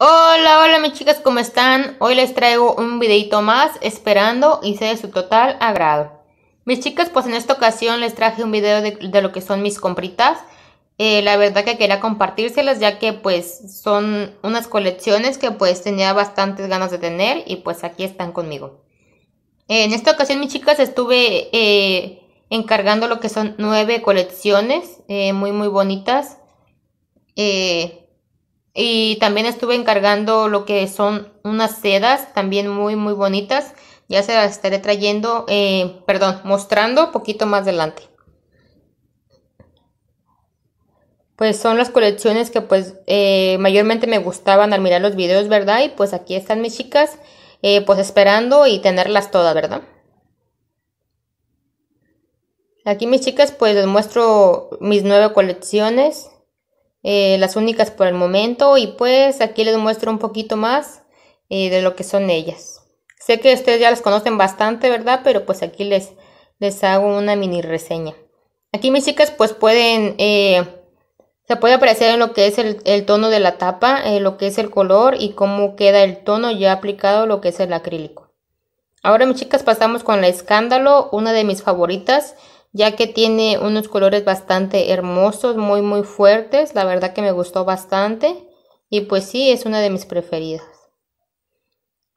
Hola, hola mis chicas, ¿cómo están? Hoy les traigo un videito más esperando y sé de su total agrado. Mis chicas, pues en esta ocasión les traje un video de, lo que son mis compritas. Eh, la verdad que quería compartírselas ya que pues son unas colecciones que pues tenía bastantes ganas de tener y pues aquí están conmigo. en esta ocasión mis chicas estuve eh, encargando lo que son nueve colecciones eh, muy muy bonitas. Eh, y también estuve encargando lo que son unas sedas también muy, muy bonitas. Ya se las estaré trayendo, eh, perdón, mostrando poquito más adelante. Pues son las colecciones que pues eh, mayormente me gustaban al mirar los videos, ¿verdad? Y pues aquí están mis chicas, eh, pues esperando y tenerlas todas, ¿verdad? Aquí mis chicas pues les muestro mis nueve colecciones. Eh, las únicas por el momento y pues aquí les muestro un poquito más eh, de lo que son ellas. Sé que ustedes ya las conocen bastante, ¿verdad? Pero pues aquí les, les hago una mini reseña. Aquí mis chicas pues pueden, eh, se puede apreciar en lo que es el, el tono de la tapa, lo que es el color y cómo queda el tono ya aplicado lo que es el acrílico. Ahora mis chicas pasamos con la escándalo, una de mis favoritas ya que tiene unos colores bastante hermosos, muy muy fuertes, la verdad que me gustó bastante y pues sí, es una de mis preferidas.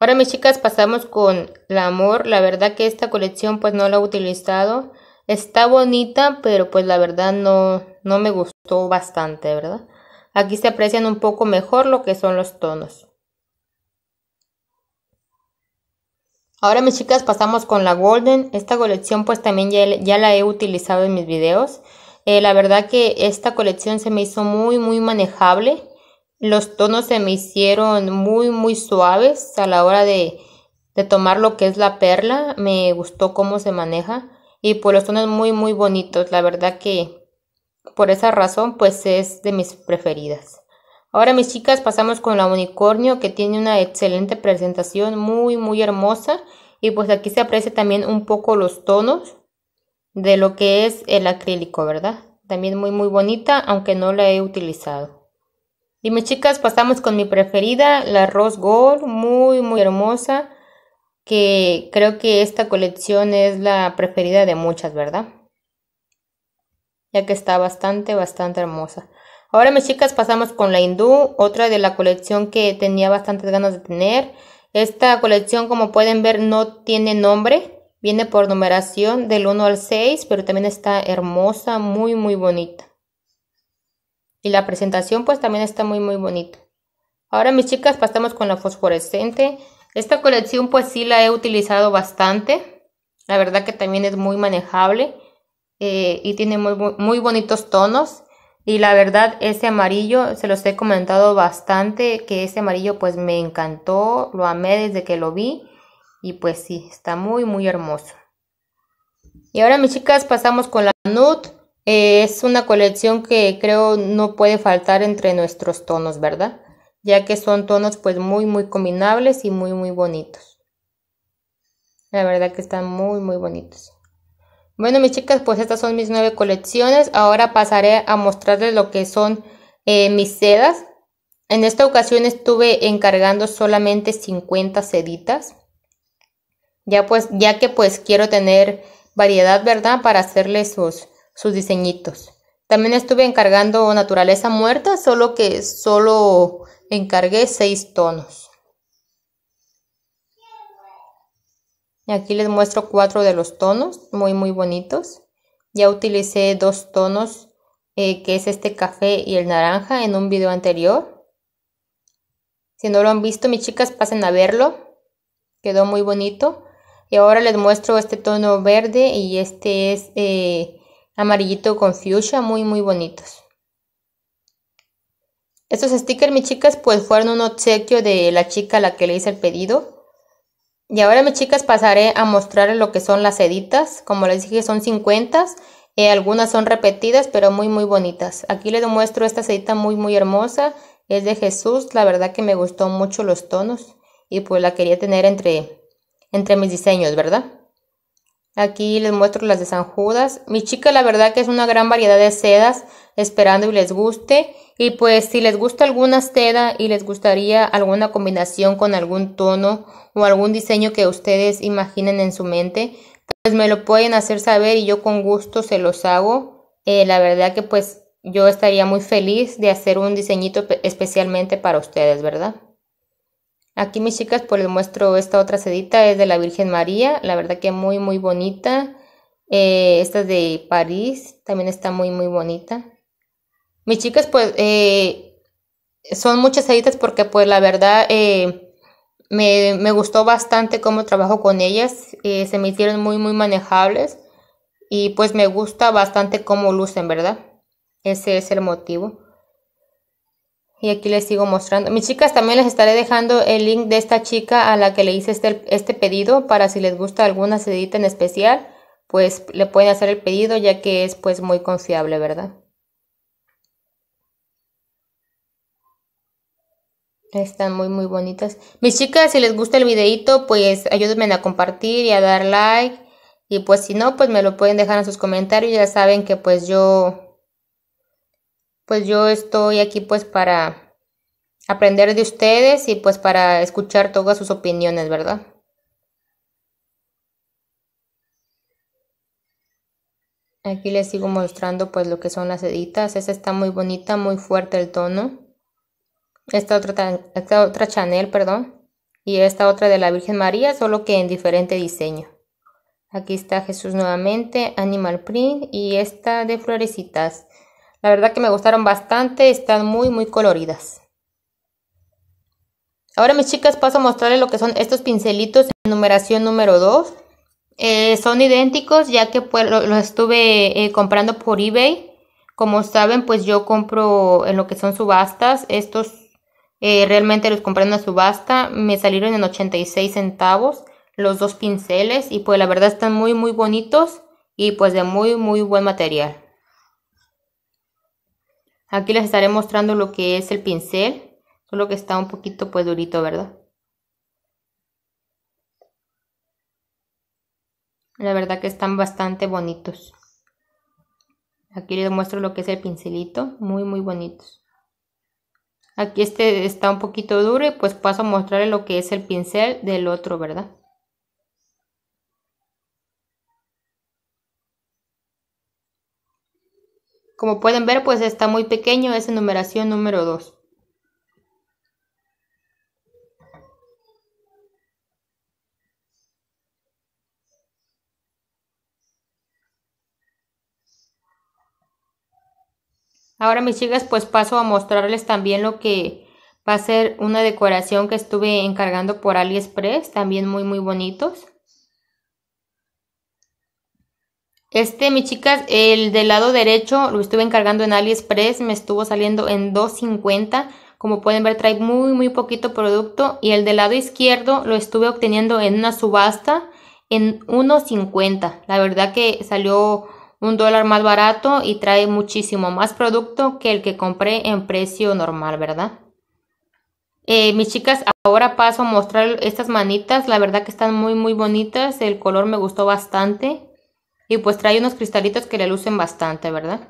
Ahora mis chicas pasamos con la amor, la verdad que esta colección pues no la he utilizado, está bonita pero pues la verdad no, no me gustó bastante, ¿verdad? Aquí se aprecian un poco mejor lo que son los tonos. Ahora mis chicas pasamos con la Golden. Esta colección pues también ya, la he utilizado en mis videos. Eh, la verdad que esta colección se me hizo muy muy manejable. Los tonos se me hicieron muy muy suaves a la hora de, de tomar lo que es la perla. Me gustó cómo se maneja. Y pues los tonos muy muy bonitos. La verdad que por esa razón pues es de mis preferidas. Ahora mis chicas pasamos con la unicornio que tiene una excelente presentación, muy muy hermosa. Y pues aquí se aprecia también un poco los tonos de lo que es el acrílico, ¿verdad? También muy muy bonita, aunque no la he utilizado. Y mis chicas pasamos con mi preferida, la Rose Gold, muy muy hermosa. Que creo que esta colección es la preferida de muchas, ¿verdad? Ya que está bastante, bastante hermosa. Ahora mis chicas pasamos con la hindú, otra de la colección que tenía bastantes ganas de tener. Esta colección como pueden ver no tiene nombre, viene por numeración del 1 al 6, pero también está hermosa, muy muy bonita. Y la presentación pues también está muy muy bonita. Ahora mis chicas pasamos con la fosforescente. Esta colección pues sí la he utilizado bastante. La verdad que también es muy manejable eh, y tiene muy, muy bonitos tonos. Y la verdad, ese amarillo, se los he comentado bastante, que ese amarillo pues me encantó, lo amé desde que lo vi. Y pues sí, está muy, muy hermoso. Y ahora mis chicas pasamos con la nude. Eh, es una colección que creo no puede faltar entre nuestros tonos, ¿verdad? Ya que son tonos pues muy, muy combinables y muy, muy bonitos. La verdad que están muy, muy bonitos. Bueno, mis chicas, pues estas son mis nueve colecciones. Ahora pasaré a mostrarles lo que son eh, mis sedas. En esta ocasión estuve encargando solamente 50 seditas. Ya pues, ya que pues quiero tener variedad, ¿verdad? Para hacerles sus, sus diseñitos. También estuve encargando naturaleza muerta, solo que solo encargué seis tonos. aquí les muestro cuatro de los tonos, muy muy bonitos. Ya utilicé dos tonos, eh, que es este café y el naranja, en un video anterior. Si no lo han visto, mis chicas, pasen a verlo. Quedó muy bonito. Y ahora les muestro este tono verde y este es eh, amarillito con fuchsia, muy muy bonitos. Estos stickers, mis chicas, pues fueron un obsequio de la chica a la que le hice el pedido. Y ahora mis chicas pasaré a mostrarles lo que son las seditas. Como les dije son 50, eh, algunas son repetidas pero muy muy bonitas. Aquí les muestro esta sedita muy muy hermosa. Es de Jesús, la verdad que me gustó mucho los tonos y pues la quería tener entre, entre mis diseños, ¿verdad? Aquí les muestro las de San Judas. Mi chica la verdad que es una gran variedad de sedas esperando y les guste. Y pues si les gusta alguna seda y les gustaría alguna combinación con algún tono o algún diseño que ustedes imaginen en su mente, pues me lo pueden hacer saber y yo con gusto se los hago. Eh, la verdad que pues yo estaría muy feliz de hacer un diseñito especialmente para ustedes, ¿verdad? Aquí mis chicas pues les muestro esta otra sedita, es de la Virgen María, la verdad que muy muy bonita. Eh, esta es de París, también está muy muy bonita. Mis chicas, pues, eh, son muchas seditas porque, pues, la verdad, eh, me, gustó bastante cómo trabajo con ellas. Eh, se me hicieron muy, muy manejables. Y, pues, me gusta bastante cómo lucen, ¿verdad? Ese es el motivo. Y aquí les sigo mostrando. Mis chicas, también les estaré dejando el link de esta chica a la que le hice este, este pedido para si les gusta alguna sedita en especial, pues le pueden hacer el pedido ya que es pues muy confiable, ¿verdad? Están muy, muy bonitas. Mis chicas, si les gusta el videito, pues ayúdenme a compartir y a dar like. Y pues si no, pues me lo pueden dejar en sus comentarios. Ya saben que pues yo, pues yo estoy aquí pues para aprender de ustedes y pues para escuchar todas sus opiniones, ¿verdad? Aquí les sigo mostrando pues lo que son las editas. Esa está muy bonita, muy fuerte el tono esta otra, otra Chanel, perdón, y esta otra de la Virgen María, solo que en diferente diseño. Aquí está Jesús nuevamente, Animal Print y esta de florecitas. La verdad que me gustaron bastante, están muy muy coloridas. Ahora mis chicas paso a mostrarles lo que son estos pincelitos en numeración número 2. Eh, son idénticos ya que pues, los estuve eh, comprando por eBay. Como saben pues yo compro en lo que son subastas. Estos eh, realmente los compré en una subasta, me salieron en 86 centavos los dos pinceles y pues la verdad están muy muy bonitos y pues de muy muy buen material. Aquí les estaré mostrando lo que es el pincel, solo que está un poquito pues durito, ¿verdad? La verdad que están bastante bonitos. Aquí les muestro lo que es el pincelito, muy muy bonitos. Aquí este está un poquito duro y pues paso a mostrarle lo que es el pincel del otro, ¿verdad? Como pueden ver, pues está muy pequeño, es enumeración numeración número 2. Ahora mis chicas pues paso a mostrarles también lo que va a ser una decoración que estuve encargando por AliExpress, también muy muy bonitos. Este, mis chicas, el del lado derecho lo estuve encargando en AliExpress, me estuvo saliendo en 2.50. Como pueden ver trae muy muy poquito producto y el del lado izquierdo lo estuve obteniendo en una subasta en 1.50. La verdad que salió un dólar más barato y trae muchísimo más producto que el que compré en precio normal, ¿verdad? Eh, mis chicas, ahora paso a mostrar estas manitas. La verdad que están muy, muy bonitas. El color me gustó bastante. Y pues trae unos cristalitos que le lucen bastante, ¿verdad?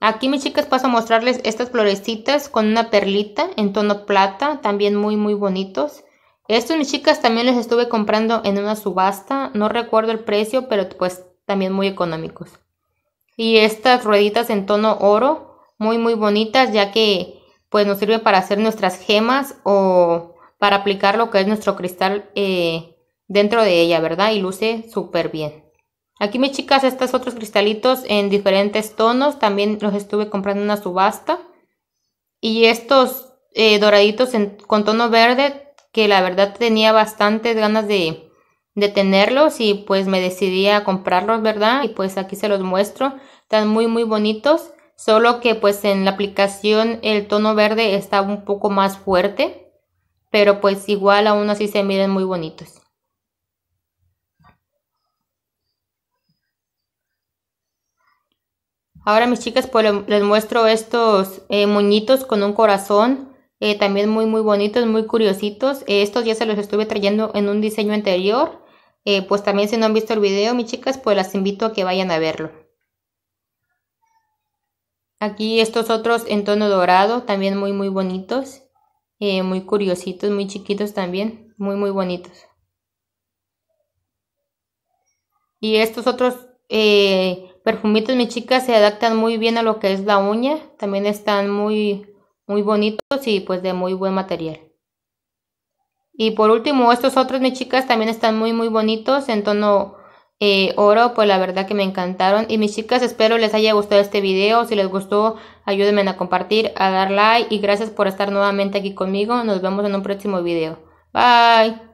Aquí, mis chicas, paso a mostrarles estas florecitas con una perlita en tono plata. También muy, muy bonitos. Estos, mis chicas, también les estuve comprando en una subasta. No recuerdo el precio, pero pues también muy económicos y estas rueditas en tono oro, muy muy bonitas ya que pues nos sirve para hacer nuestras gemas o para aplicar lo que es nuestro cristal eh, dentro de ella, ¿verdad? Y luce súper bien. Aquí mis chicas, estos otros cristalitos en diferentes tonos, también los estuve comprando en una subasta. Y estos eh, doraditos con tono verde, que la verdad tenía bastantes ganas de, de tenerlos y pues me decidí a comprarlos, ¿verdad? Y pues aquí se los muestro. Están muy, muy bonitos. Solo que pues en la aplicación el tono verde está un poco más fuerte. Pero pues igual aún así se miden muy bonitos. Ahora mis chicas pues les muestro estos eh, muñitos con un corazón. Eh, también muy muy bonitos, muy curiositos. Eh, estos ya se los estuve trayendo en un diseño anterior. Eh, pues también si no han visto el video, mis chicas, pues las invito a que vayan a verlo. Aquí estos otros en tono dorado, también muy muy bonitos, eh, muy curiositos, muy chiquitos también, muy muy bonitos. Y estos otros eh, perfumitos, mis chicas, se adaptan muy bien a lo que es la uña, también están muy muy bonitos y pues de muy buen material. Y por último, estos otros, mis chicas, también están muy, muy bonitos en tono eh, oro, pues la verdad que me encantaron. Y mis chicas, espero les haya gustado este video. Si les gustó, ayúdenme a compartir, a dar like y gracias por estar nuevamente aquí conmigo. Nos vemos en un próximo video. Bye.